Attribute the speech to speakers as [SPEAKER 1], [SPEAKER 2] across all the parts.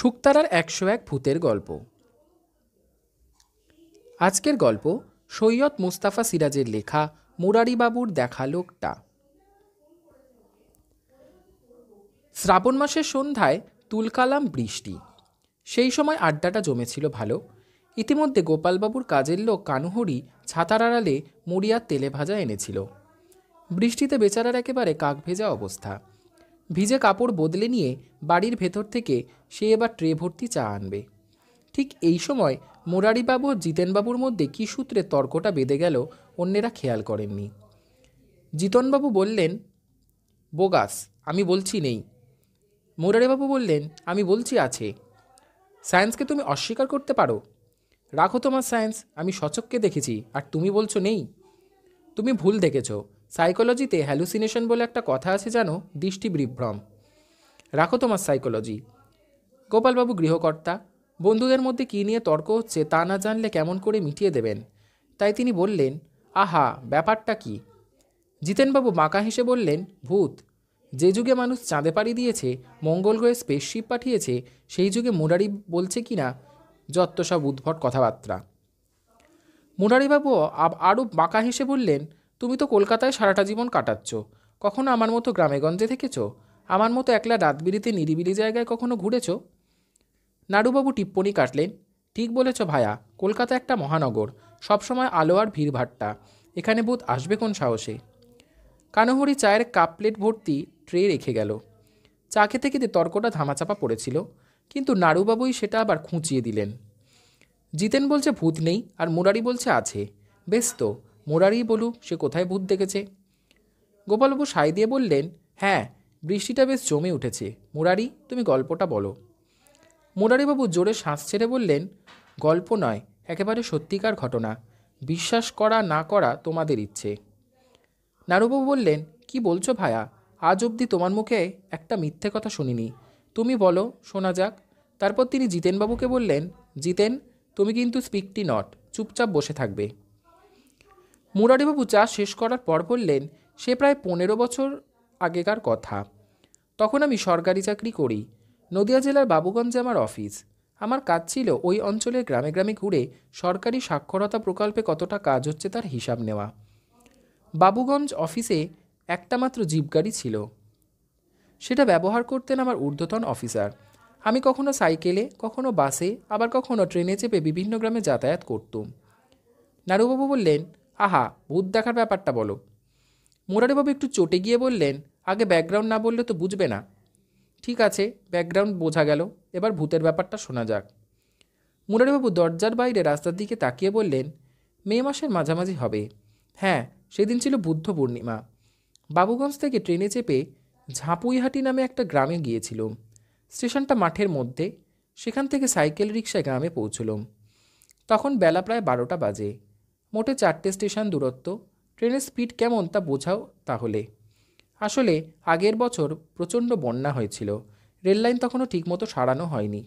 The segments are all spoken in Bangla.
[SPEAKER 1] শুক্তারার একশো এক ভূতের গল্প আজকের গল্প সৈয়দ মুস্তাফা সিরাজের লেখা মুরারিবাবুর দেখা লোকটা শ্রাবণ মাসের সন্ধ্যায় তুলকালাম বৃষ্টি সেই সময় আড্ডাটা জমেছিল ভালো ইতিমধ্যে গোপালবাবুর কাজের লোক কানুহরি ছাতার আড়ালে মুড়িয়ার তেলে ভাজা এনেছিল বৃষ্টিতে বেচারার একেবারে কাক ভেজা অবস্থা ভিজে কাপড় বদলে নিয়ে বাড়ির ভেতর থেকে সে এবার ট্রে ভর্তি চা আনবে ঠিক এই সময় মোরারিবাবু আর জিতেনবাবুর মধ্যে কী সূত্রে তর্কটা বেঁধে গেল অন্যেরা খেয়াল করেননি জিতনবাবু বললেন বোগাস আমি বলছি নেই মোরারিবাবু বললেন আমি বলছি আছে সায়েন্সকে তুমি অস্বীকার করতে পারো রাখো তোমার সায়েন্স আমি সচককে দেখেছি আর তুমি বলছো নেই তুমি ভুল দেখেছো সাইকোলজিতে হ্যালুসিনেশন বলে একটা কথা আছে জানো দৃষ্টি বিভ্রম রাখো তোমার সাইকোলজি গোপালবাবু গৃহকর্তা বন্ধুদের মধ্যে কী নিয়ে তর্ক হচ্ছে তা না জানলে কেমন করে মিটিয়ে দেবেন তাই তিনি বললেন আহা ব্যাপারটা কি জিতেনবাবু বাঁকা হেসে বললেন ভূত যে যুগে মানুষ চাঁদে পাড়ি দিয়েছে মঙ্গল গ্রহে স্পেসশিপ পাঠিয়েছে সেই যুগে মুরারি বলছে কি না যত্ত সব উদ্ভট কথাবার্তা মুরারিবাবু আরও বাঁকা হেসে বললেন তুমি তো কলকাতায় সারাটা জীবন কাটাচ্ছ কখনো আমার মতো গ্রামেগঞ্জে থেকেছ আমার মতো একলা রাতবিড়িতে নিরিবিলি জায়গায় কখনো ঘুরেছ নাড়ুবাবু টিপ্পনি কাটলেন ঠিক বলেছ ভায়া কলকাতা একটা মহানগর সবসময় আলো আর ভিড়ভাট্টা এখানে বোধ আসবে কোন সাহসে কানহরি চায়ের কাপ প্লেট ভর্তি ট্রে রেখে গেল চা খেতে খেতে তর্কটা ধামাচাপা পড়েছিল কিন্তু নাড়ুবাবুই সেটা আবার খুঁচিয়ে দিলেন জিতেন বলছে ভূত নেই আর মুরারি বলছে আছে বেশ তো মোরারি বলু সে কোথায় ভূত দেখেছে গোপালবাবু সাই দিয়ে বললেন হ্যাঁ বৃষ্টিটা বেশ জমে উঠেছে মোরারি তুমি গল্পটা বলো মোরারিবাবু জোরে শ্বাস ছেড়ে বললেন গল্প নয় একেবারে সত্যিকার ঘটনা বিশ্বাস করা না করা তোমাদের ইচ্ছে নারুবাবু বললেন কি বলছো ভায়া আজ অবধি তোমার মুখে একটা মিথ্যে কথা শুনিনি তুমি বলো শোনা যাক তারপর তিনি জিতেনবাবুকে বললেন জিতেন তুমি কিন্তু স্পিকটি নট চুপচাপ বসে থাকবে মুরারিবাবু চা শেষ করার পর বললেন সে প্রায় পনেরো বছর আগেকার কথা তখন আমি সরকারি চাকরি করি নদিয়া জেলার বাবুগঞ্জে আমার অফিস আমার কাজ ছিল ওই অঞ্চলের গ্রামে গ্রামে ঘুরে সরকারি সাক্ষরতা প্রকল্পে কতটা কাজ হচ্ছে তার হিসাব নেওয়া বাবুগঞ্জ অফিসে একটা মাত্র জিপ গাড়ি ছিল সেটা ব্যবহার করতেন আমার ঊর্ধ্বতন অফিসার আমি কখনো সাইকেলে কখনো বাসে আবার কখনো ট্রেনে চেপে বিভিন্ন গ্রামে যাতায়াত করতুম নারুবাবু বললেন আহা ভূত দেখার ব্যাপারটা বলো মুরারিবাবু একটু চটে গিয়ে বললেন আগে ব্যাকগ্রাউন্ড না বললে তো বুঝবে না ঠিক আছে ব্যাকগ্রাউন্ড বোঝা গেল এবার ভূতের ব্যাপারটা শোনা যাক মুরারিবাবু দরজার বাইরে রাস্তার দিকে তাকিয়ে বললেন মে মাসের মাঝামাঝি হবে হ্যাঁ সেদিন ছিল বুদ্ধ পূর্ণিমা বাবুগঞ্জ থেকে ট্রেনে চেপে ঝাঁপুইহাটি নামে একটা গ্রামে গিয়েছিলাম স্টেশনটা মাঠের মধ্যে সেখান থেকে সাইকেল রিক্সায় গ্রামে পৌঁছলাম তখন বেলা প্রায় বারোটা বাজে মোটে চারটে স্টেশন দূরত্ব ট্রেনের স্পিড কেমন তা বোঝাও তাহলে আসলে আগের বছর প্রচণ্ড বন্যা হয়েছিল রেললাইন তখনও ঠিকমতো সারানো হয়নি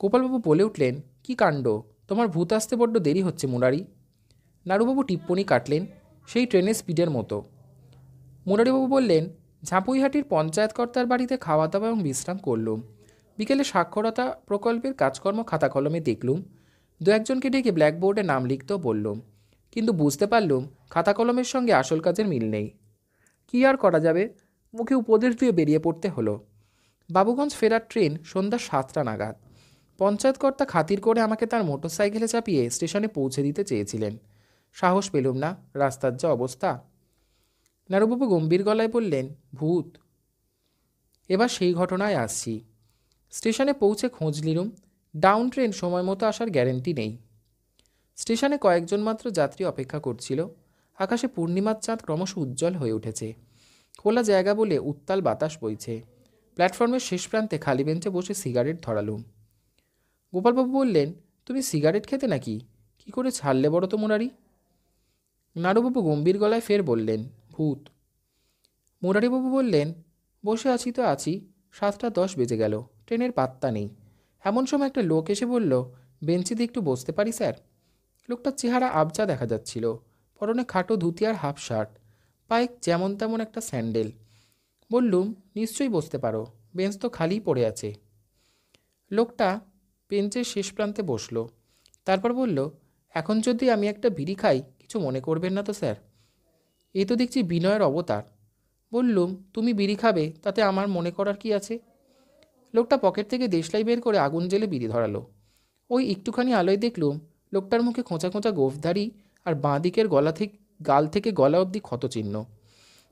[SPEAKER 1] গোপালবাবু বলে উঠলেন কি কাণ্ড তোমার ভূত আসতে বড্ড দেরি হচ্ছে মুরারি নারুবাবু টিপ্পনি কাটলেন সেই ট্রেনের স্পিডের মতো মুরারিবাবু বললেন ঝাঁপুইহাটির পঞ্চায়েতকর্তার বাড়িতে খাওয়া দাওয়া এবং বিশ্রাম করলুম বিকেলে সাক্ষরতা প্রকল্পের কাজকর্ম খাতা কলমে দেখলুম দু একজনকে ডেকে ব্ল্যাকবোর্ডে নাম লিখতেও বললুম কিন্তু বুঝতে পারলুম খাতা কলমের সঙ্গে আসল কাজের মিল নেই কী আর করা যাবে মুখে উপদেশ দিয়ে বেরিয়ে পড়তে হলো বাবুগঞ্জ ফেরার ট্রেন সন্ধ্যা সাতটা নাগাদ পঞ্চায়েতকর্তা খাতির করে আমাকে তার মোটর সাইকেলে চাপিয়ে স্টেশনে পৌঁছে দিতে চেয়েছিলেন সাহস পেলুম না রাস্তার যা অবস্থা নারুবাবু গম্ভীর গলায় বললেন ভূত এবার সেই ঘটনায় আসছি স্টেশনে পৌঁছে খোঁজ নিলুম ডাউন ট্রেন সময় মতো আসার গ্যারেন্টি নেই স্টেশনে কয়েকজন মাত্র যাত্রী অপেক্ষা করছিল আকাশে পূর্ণিমার চাঁদ ক্রমশ উজ্জ্বল হয়ে উঠেছে খোলা জায়গা বলে উত্তাল বাতাস বইছে প্ল্যাটফর্মের শেষ প্রান্তে খালি বেঞ্চে বসে সিগারেট ধরালুম গোপালবাবু বললেন তুমি সিগারেট খেতে নাকি কি করে ছাড়লে বড় তো মুরারি নাড়ুবাবু গম্ভীর গলায় ফের বললেন ভূত মুরারিবাবু বললেন বসে আছি তো আছি সাতটা দশ বেজে গেল ট্রেনের পাত্তা নেই এমন সময় একটা লোক এসে বলল বেঞ্চিতে একটু বসতে পারি স্যার লোকটার চেহারা আবজা দেখা যাচ্ছিল পরনে খাটো ধুতি আর হাফ শার্ট পায়ে যেমন তেমন একটা স্যান্ডেল বললুম নিশ্চয়ই বসতে পারো বেঞ্চ তো খালিই পড়ে আছে লোকটা বেঞ্চের শেষ প্রান্তে বসলো তারপর বলল এখন যদি আমি একটা বিড়ি খাই কিছু মনে করবেন না তো স্যার এ তো দেখছি বিনয়ের অবতার বললুম তুমি বিড়ি খাবে তাতে আমার মনে করার কি আছে লোকটা পকেট থেকে দেশলাই বের করে আগুন জেলে বিড়ি ধরালো ওই একটুখানি আলোয় দেখলুম লোকটার মুখে খোঁচা খোঁচা গোফধারি আর বাঁ দিকের গলা থেকে গাল থেকে গলা অবধি ক্ষতচিহ্ন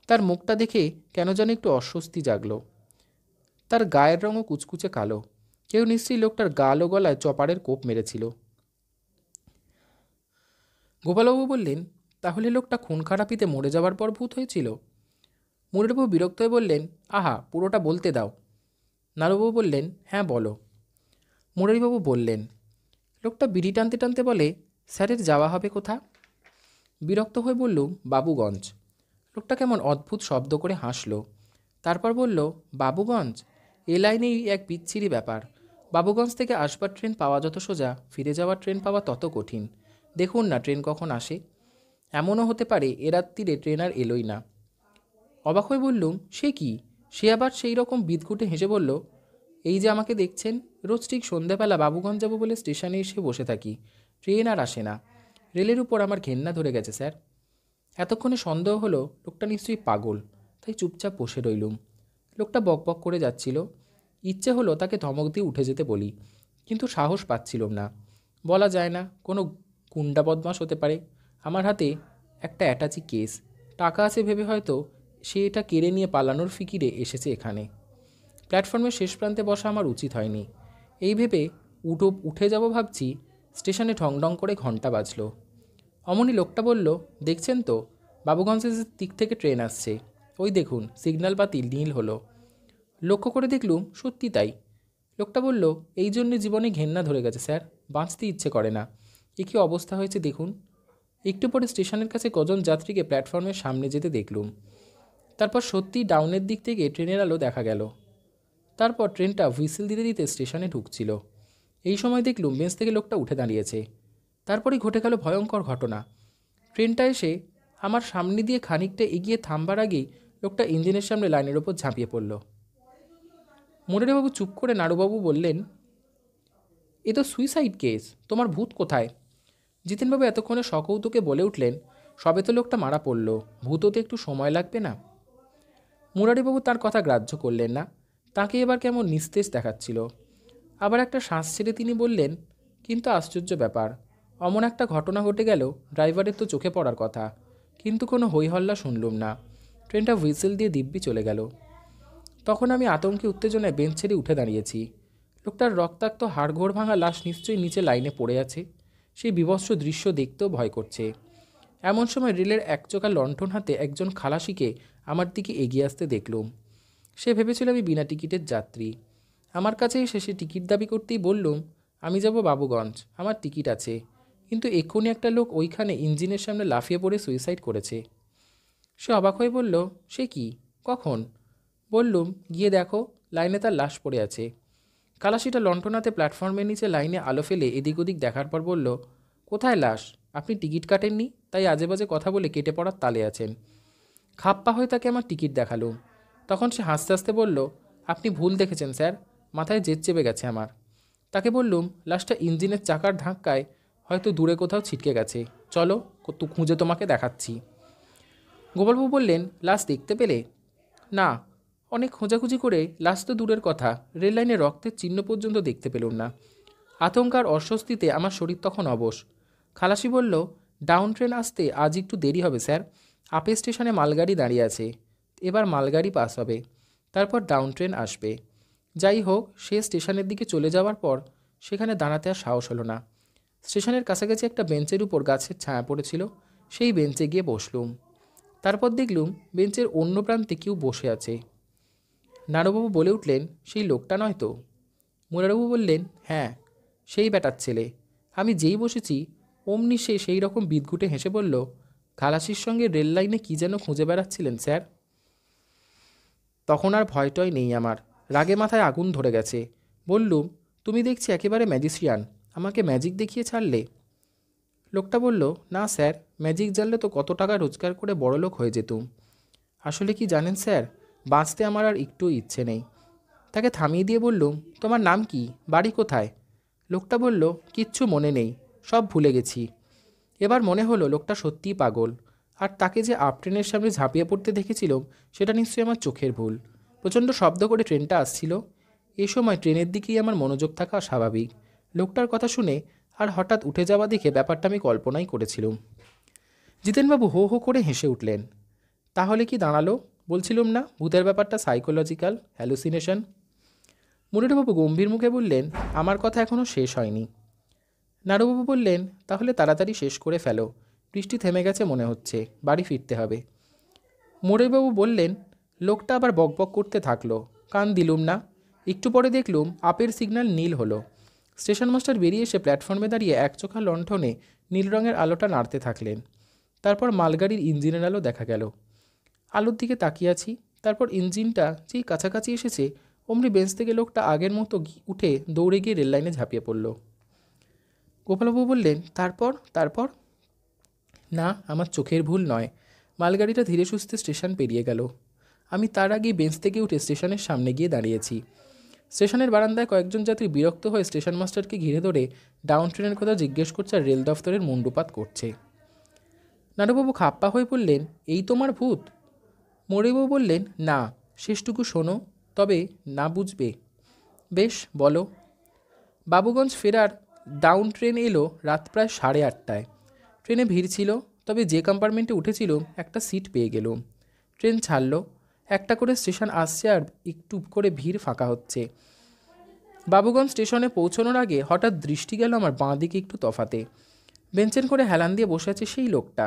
[SPEAKER 1] তার মুখটা দেখে কেন যেন একটু অস্বস্তি জাগলো তার গায়ের রঙও কুচকুচে কালো কেউ নিশ্চয়ই লোকটার গাল ও গলায় চপারের কোপ মেরেছিল গোপালবাবু বললেন তাহলে লোকটা খুন খারাপিতে মরে যাওয়ার পর ভূত হয়েছিল মুরেরবাবু বিরক্ত হয়ে বললেন আহা পুরোটা বলতে দাও নারুবাবু বললেন হ্যাঁ বলো মুরারিবাবু বললেন লোকটা বিড়ি টানতে টানতে বলে স্যারের যাওয়া হবে কোথা বিরক্ত হয়ে বললুম বাবুগঞ্জ লোকটা কেমন অদ্ভুত শব্দ করে হাসল তারপর বলল বাবুগঞ্জ এ লাইনেই এক বিচ্ছিরি ব্যাপার বাবুগঞ্জ থেকে আসবার ট্রেন পাওয়া যত সোজা ফিরে যাওয়ার ট্রেন পাওয়া তত কঠিন দেখুন না ট্রেন কখন আসে এমনও হতে পারে এ ট্রেন আর এলোই না অবাক হয়ে বললুম সে কী সে আবার সেই রকম বিদঘুটে হেসে বলল এই যে আমাকে দেখছেন রোজ ঠিক সন্ধ্যাবেলা বাবুগঞ্জ যাবো বলে স্টেশনে এসে বসে থাকি ট্রেন আর আসে না রেলের উপর আমার ঘেন্না ধরে গেছে স্যার এতক্ষণে সন্দেহ হলো লোকটা নিশ্চয়ই পাগল তাই চুপচাপ বসে রইলুম লোকটা বকবক করে যাচ্ছিল ইচ্ছে হলো তাকে ধমক দিয়ে উঠে যেতে বলি কিন্তু সাহস পাচ্ছিলাম না বলা যায় না কোনো গুন্ডা বদমাস হতে পারে আমার হাতে একটা অ্যাটাচি কেস টাকা আছে ভেবে হয়তো সে এটা কেড়ে নিয়ে পালানোর ফিকিরে এসেছে এখানে প্ল্যাটফর্মের শেষ প্রান্তে বসা আমার উচিত হয়নি এই ভেবে উঠো উঠে যাব ভাবছি স্টেশনে ঢং করে ঘন্টা বাজল অমনি লোকটা বলল দেখছেন তো বাবুগঞ্জের দিক থেকে ট্রেন আসছে ওই দেখুন সিগন্যাল বাতি নীল হলো লক্ষ্য করে দেখলুম সত্যি তাই লোকটা বলল এই জন্য জীবনে ঘেন্না ধরে গেছে স্যার বাঁচতে ইচ্ছে করে না এ কী অবস্থা হয়েছে দেখুন একটু পরে স্টেশনের কাছে কজন যাত্রীকে প্ল্যাটফর্মের সামনে যেতে দেখলুম তারপর সত্যি ডাউনের দিক থেকে ট্রেনের আলো দেখা গেল তারপর ট্রেনটা হুইসেল দিতে দিতে স্টেশনে ঢুকছিল এই সময় দেখলুম বেঞ্চ থেকে লোকটা উঠে দাঁড়িয়েছে তারপরই ঘটে গেল ভয়ঙ্কর ঘটনা ট্রেনটা এসে আমার সামনে দিয়ে খানিকটা এগিয়ে থামবার আগেই লোকটা ইঞ্জিনের সামনে লাইনের ওপর ঝাঁপিয়ে পড়ল মনিরবাবু চুপ করে নাড়ুবাবু বললেন এ তো সুইসাইড কেস তোমার ভূত কোথায় জিতেনবাবু এতক্ষণে সকৌতুকে বলে উঠলেন সবে তো লোকটা মারা পড়ল তো একটু সময় লাগবে না মুরারিবাবু তার কথা গ্রাহ্য করলেন না তাকে এবার কেমন নিস্তেজ দেখাচ্ছিল আবার একটা শ্বাস ছেড়ে তিনি বললেন কিন্তু আশ্চর্য ব্যাপার অমন একটা ঘটনা ঘটে গেল ড্রাইভারের তো চোখে পড়ার কথা কিন্তু কোনো হইহল্লা শুনলুম না ট্রেনটা হুইসেল দিয়ে দিব্যি চলে গেল তখন আমি আতঙ্কে উত্তেজনায় বেঞ্চ ছেড়ে উঠে দাঁড়িয়েছি লোকটার রক্তাক্ত হাড়ঘোর ভাঙা লাশ নিশ্চয়ই নিচে লাইনে পড়ে আছে সেই বিভৎস দৃশ্য দেখতেও ভয় করছে এমন সময় রেলের একচোকা লণ্ঠন হাতে একজন খালাসিকে আমার দিকে এগিয়ে আসতে দেখলুম সে ভেবেছিল আমি বিনা টিকিটের যাত্রী আমার কাছে এসে সে টিকিট দাবি করতেই বললুম আমি যাব বাবুগঞ্জ আমার টিকিট আছে কিন্তু এক্ষুনি একটা লোক ওইখানে ইঞ্জিনের সামনে লাফিয়ে পড়ে সুইসাইড করেছে সে অবাক হয়ে বলল সে কি কখন বললুম গিয়ে দেখো লাইনে তার লাশ পড়ে আছে কালাসিটা লণ্ঠনাতে প্ল্যাটফর্মের নিচে লাইনে আলো ফেলে এদিক ওদিক দেখার পর বলল কোথায় লাশ আপনি টিকিট কাটেননি তাই আজে বাজে কথা বলে কেটে পড়ার তালে আছেন খাপ্পা হয়ে তাকে আমার টিকিট দেখালো তখন সে হাসতে হাসতে বলল আপনি ভুল দেখেছেন স্যার মাথায় জেদ চেপে গেছে আমার তাকে বললুম লাস্টটা ইঞ্জিনের চাকার ধাক্কায় হয়তো দূরে কোথাও ছিটকে গেছে চলো তো খুঁজে তোমাকে দেখাচ্ছি গোপালবাবু বললেন লাশ দেখতে পেলে না অনেক খোঁজাখুঁজি করে লাশ তো দূরের কথা রেললাইনে রক্তের চিহ্ন পর্যন্ত দেখতে পেলুম না আতঙ্ক আর অস্বস্তিতে আমার শরীর তখন অবশ খালাসি বলল ডাউন ট্রেন আসতে আজ একটু দেরি হবে স্যার আপে স্টেশনে মালগাড়ি দাঁড়িয়ে আছে এবার মালগাড়ি পাস হবে তারপর ডাউন ট্রেন আসবে যাই হোক সে স্টেশনের দিকে চলে যাওয়ার পর সেখানে দাঁড়াতে আর সাহস হলো না স্টেশনের কাছাকাছি একটা বেঞ্চের উপর গাছের ছায়া পড়েছিল সেই বেঞ্চে গিয়ে বসলুম তারপর দেখলুম বেঞ্চের অন্য প্রান্তে কেউ বসে আছে নানুবাবু বলে উঠলেন সেই লোকটা নয় তো মুরারবাবু বললেন হ্যাঁ সেই বেটার ছেলে আমি যেই বসেছি অমনি সে সেই রকম বিদঘুটে হেসে বলল খালাসির সঙ্গে রেল লাইনে কী যেন খুঁজে বেড়াচ্ছিলেন স্যার তখন আর ভয়টয় নেই আমার রাগে মাথায় আগুন ধরে গেছে বললুম তুমি দেখছি একেবারে ম্যাজিস্ট্রিয়ান আমাকে ম্যাজিক দেখিয়ে ছাড়লে লোকটা বলল না স্যার ম্যাজিক জানলে তো কত টাকা রোজগার করে বড় লোক হয়ে যেতুম আসলে কি জানেন স্যার বাঁচতে আমার আর একটু ইচ্ছে নেই তাকে থামিয়ে দিয়ে বললুম তোমার নাম কি বাড়ি কোথায় লোকটা বলল কিচ্ছু মনে নেই সব ভুলে গেছি এবার মনে হলো লোকটা সত্যিই পাগল আর তাকে যে আপ ট্রেনের সামনে ঝাঁপিয়ে পড়তে দেখেছিলাম সেটা নিশ্চয়ই আমার চোখের ভুল প্রচণ্ড শব্দ করে ট্রেনটা আসছিল এ সময় ট্রেনের দিকেই আমার মনোযোগ থাকা স্বাভাবিক লোকটার কথা শুনে আর হঠাৎ উঠে যাওয়া দেখে ব্যাপারটা আমি কল্পনাই করেছিলাম জিতেনবাবু হো হো করে হেসে উঠলেন তাহলে কি দাঁড়ালো বলছিলাম না ভূতের ব্যাপারটা সাইকোলজিক্যাল হ্যালুসিনেশন মুরুটবাবু গম্ভীর মুখে বললেন আমার কথা এখনও শেষ হয়নি নাড়ুবাবু বললেন তাহলে তাড়াতাড়ি শেষ করে ফেলো বৃষ্টি থেমে গেছে মনে হচ্ছে বাড়ি ফিরতে হবে মোড়েবাবু বললেন লোকটা আবার বকবক করতে থাকলো কান দিলুম না একটু পরে দেখলুম আপের সিগন্যাল নীল হলো স্টেশন মাস্টার বেরিয়ে এসে প্ল্যাটফর্মে দাঁড়িয়ে একচোখা লণ্ঠনে নীল রঙের আলোটা নাড়তে থাকলেন তারপর মালগাড়ির ইঞ্জিনের আলো দেখা গেল আলোর দিকে তাকিয়ে আছি তারপর ইঞ্জিনটা যেই কাছাকাছি এসেছে অমনি বেঞ্চ থেকে লোকটা আগের মতো উঠে দৌড়ে গিয়ে রেললাইনে ঝাঁপিয়ে পড়ল গোপালবাবু বললেন তারপর তারপর না আমার চোখের ভুল নয় মালগাড়িটা ধীরে সুস্থে স্টেশন পেরিয়ে গেল আমি তার আগে বেঞ্চ থেকে উঠে স্টেশনের সামনে গিয়ে দাঁড়িয়েছি স্টেশনের বারান্দায় কয়েকজন যাত্রী বিরক্ত হয়ে স্টেশন মাস্টারকে ঘিরে ধরে ডাউন ট্রেনের কথা জিজ্ঞেস করছে আর রেল দফতরের মুন্ডুপাত করছে নাটুবাবু খাপ্পা হয়ে বললেন এই তোমার ভূত মরেবাবু বললেন না শেষটুকু শোনো তবে না বুঝবে বেশ বলো বাবুগঞ্জ ফেরার ডাউন ট্রেন এলো রাত প্রায় সাড়ে আটটায় ট্রেনে ভিড় ছিল তবে যে কম্পার্টমেন্টে উঠেছিল একটা সিট পেয়ে গেল ট্রেন ছাড়ল একটা করে স্টেশন আসছে আর একটু করে ভিড় ফাঁকা হচ্ছে বাবুগঞ্জ স্টেশনে পৌঁছানোর আগে হঠাৎ দৃষ্টি গেল আমার বাঁ দিকে একটু তফাতে বেঞ্চেন করে হেলান দিয়ে বসে আছে সেই লোকটা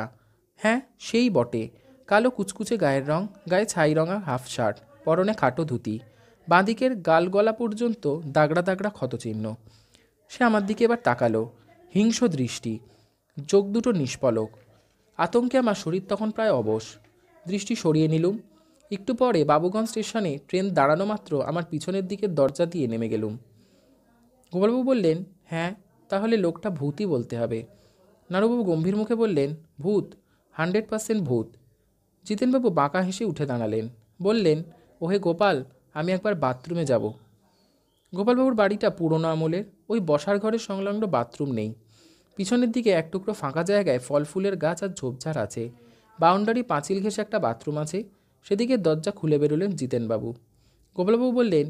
[SPEAKER 1] হ্যাঁ সেই বটে কালো কুচকুচে গায়ের রং গায়ে ছাই রঙা হাফ শার্ট পরনে খাটো ধুতি বাঁদিকের গাল গলা পর্যন্ত দাগড়া দাগড়া ক্ষতচিহ্ন সে আমার দিকে এবার তাকালো হিংস্র দৃষ্টি চোখ দুটো নিষ্পলক আতঙ্কে আমার শরীর তখন প্রায় অবশ দৃষ্টি সরিয়ে নিলুম একটু পরে বাবুগঞ্জ স্টেশনে ট্রেন দাঁড়ানো মাত্র আমার পিছনের দিকের দরজা দিয়ে নেমে গেলুম গোপালবাবু বললেন হ্যাঁ তাহলে লোকটা ভূতই বলতে হবে নারুবাবু গম্ভীর মুখে বললেন ভূত হান্ড্রেড পার্সেন্ট ভূত জিতেনবাবু বাঁকা হেসে উঠে দাঁড়ালেন বললেন ওহে গোপাল আমি একবার বাথরুমে যাব গোপালবাবুর বাড়িটা পুরোনো আমলের ওই বসার ঘরের সংলগ্ন বাথরুম নেই পিছনের দিকে এক টুকরো ফাঁকা জায়গায় ফল ফুলের গাছ আর ঝোপঝাড় আছে বাউন্ডারি পাঁচিল ঘেঁষে একটা বাথরুম আছে সেদিকে দরজা খুলে বেরোলেন জিতেনবাবু গোপালবাবু বললেন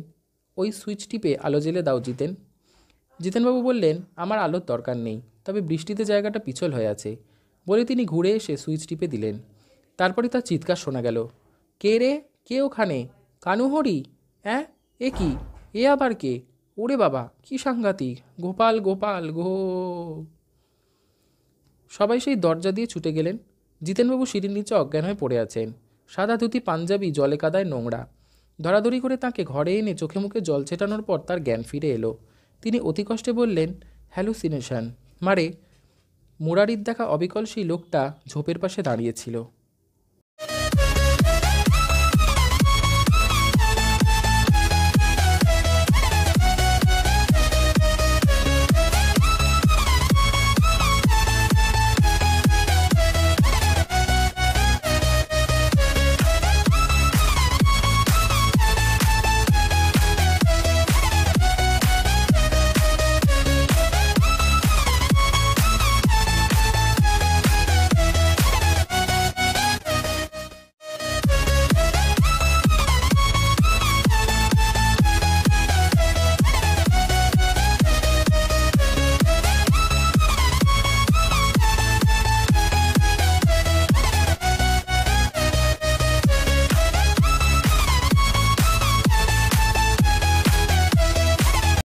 [SPEAKER 1] ওই সুইচ টিপে আলো জেলে দাও জিতেন জিতেনবাবু বললেন আমার আলোর দরকার নেই তবে বৃষ্টিতে জায়গাটা পিছল হয়ে আছে বলে তিনি ঘুরে এসে সুইচ টিপে দিলেন তারপরে তার চিৎকার শোনা গেল কে রে কে ওখানে কানুহরি হ্যাঁ এ কি এ আবার কে ওরে বাবা কি সাংঘাতিক গোপাল গোপাল গো সবাই সেই দরজা দিয়ে ছুটে গেলেন জিতেনবাবু সিঁড়ির নিচে অজ্ঞান হয়ে পড়ে আছেন সাদা ধুতি পাঞ্জাবি জলে কাদায় নোংরা ধরাধরি করে তাকে ঘরে এনে চোখে মুখে জল ছেটানোর পর তার জ্ঞান ফিরে এলো তিনি অতি কষ্টে বললেন হ্যালুসিনেশন মারে মুরারির দেখা অবিকল সেই লোকটা ঝোপের পাশে দাঁড়িয়েছিল